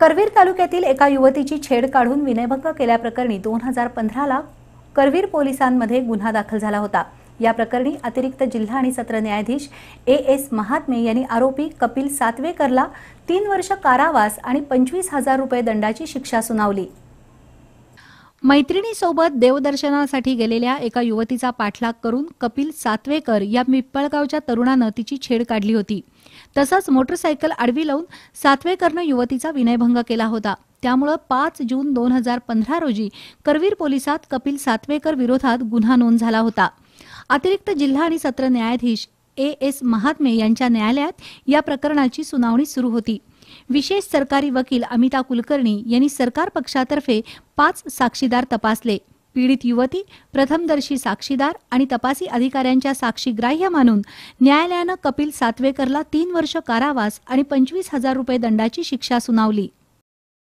करवीर तालुक्यातील एका युवतीची छेड काढून विनयभंग केल्याप्रकरणी दोन हजार पंधराला करवीर पोलिसांमध्ये गुन्हा दाखल झाला होता या प्रकरणी अतिरिक्त जिल्हा आणि सत्र न्यायाधीश ए एस महात्मे यांनी आरोपी कपिल सातवेकरला तीन वर्ष कारावास आणि पंचवीस हजार रुपये दंडाची शिक्षा सुनावली मैत्रिणीसोबत देवदर्शनासाठी गेलेल्या एका युवतीचा पाठलाग करून कपिल सातवेकर या मिप्पळगावच्या तरुणानं तिची छेड काढली होती तसंच मोटरसायकल आडवी लावून सातवेकरनं युवतीचा विनयभंग केला होता त्यामुळं पाच जून दोन हजार पंधरा रोजी करवीर पोलिसात कपिल सातवेकर विरोधात गुन्हा नोंद झाला होता अतिरिक्त जिल्हा आणि सत्र न्यायाधीश ए एस महात्मे यांच्या न्यायालयात या प्रकरणाची सुनावणी सुरू होती विशेष सरकारी वकील अमिता कुलकर्णी यांनी सरकार पक्षातर्फे पाच साक्षीदार तपासले पीडित युवती प्रथमदर्शी साक्षीदार आणि तपासी अधिकाऱ्यांच्या साक्षी ग्राह्य मानून न्यायालयानं कपिल सातवेकरला तीन वर्ष कारावास आणि पंचवीस हजार रुपये दंडाची शिक्षा सुनावली